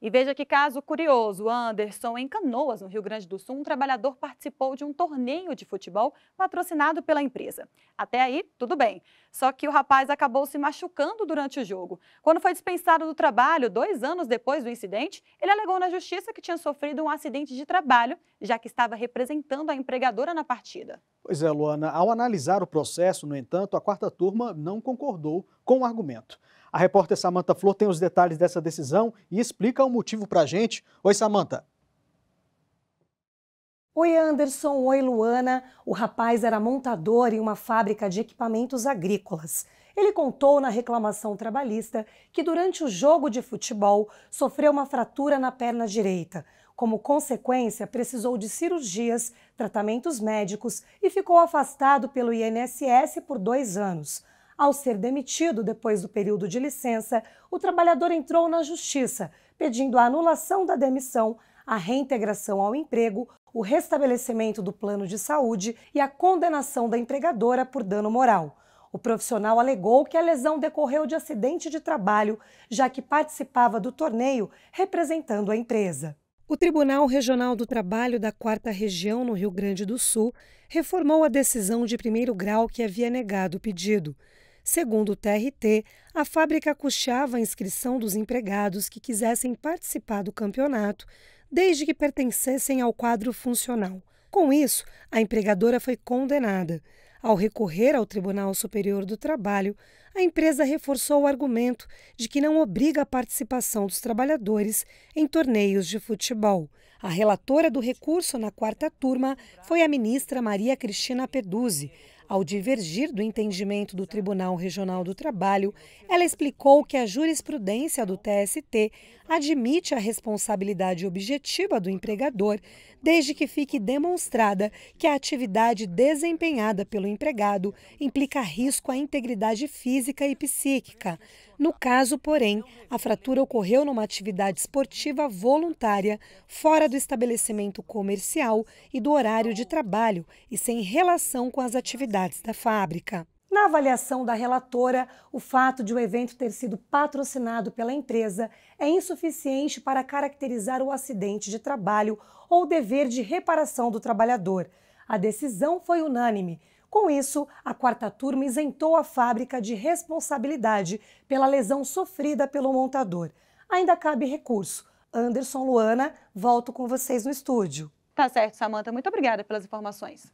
E veja que caso curioso, Anderson, em Canoas, no Rio Grande do Sul, um trabalhador participou de um torneio de futebol patrocinado pela empresa. Até aí, tudo bem. Só que o rapaz acabou se machucando durante o jogo. Quando foi dispensado do trabalho, dois anos depois do incidente, ele alegou na justiça que tinha sofrido um acidente de trabalho, já que estava representando a empregadora na partida. Pois é, Luana. Ao analisar o processo, no entanto, a quarta turma não concordou com argumento. A repórter Samanta Flor tem os detalhes dessa decisão e explica o motivo para a gente. Oi, Samanta. Oi, Anderson. Oi, Luana. O rapaz era montador em uma fábrica de equipamentos agrícolas. Ele contou na reclamação trabalhista que durante o jogo de futebol sofreu uma fratura na perna direita. Como consequência, precisou de cirurgias, tratamentos médicos e ficou afastado pelo INSS por dois anos. Ao ser demitido depois do período de licença, o trabalhador entrou na justiça pedindo a anulação da demissão, a reintegração ao emprego, o restabelecimento do plano de saúde e a condenação da empregadora por dano moral. O profissional alegou que a lesão decorreu de acidente de trabalho, já que participava do torneio representando a empresa. O Tribunal Regional do Trabalho da Quarta Região, no Rio Grande do Sul, reformou a decisão de primeiro grau que havia negado o pedido. Segundo o TRT, a fábrica custeava a inscrição dos empregados que quisessem participar do campeonato, desde que pertencessem ao quadro funcional. Com isso, a empregadora foi condenada. Ao recorrer ao Tribunal Superior do Trabalho, a empresa reforçou o argumento de que não obriga a participação dos trabalhadores em torneios de futebol. A relatora do recurso na quarta turma foi a ministra Maria Cristina Peduzzi. Ao divergir do entendimento do Tribunal Regional do Trabalho, ela explicou que a jurisprudência do TST admite a responsabilidade objetiva do empregador, desde que fique demonstrada que a atividade desempenhada pelo empregado implica risco à integridade física física e psíquica. No caso, porém, a fratura ocorreu numa atividade esportiva voluntária, fora do estabelecimento comercial e do horário de trabalho e sem relação com as atividades da fábrica. Na avaliação da relatora, o fato de o evento ter sido patrocinado pela empresa é insuficiente para caracterizar o acidente de trabalho ou dever de reparação do trabalhador. A decisão foi unânime. Com isso, a quarta turma isentou a fábrica de responsabilidade pela lesão sofrida pelo montador. Ainda cabe recurso. Anderson Luana, volto com vocês no estúdio. Tá certo, Samanta. Muito obrigada pelas informações.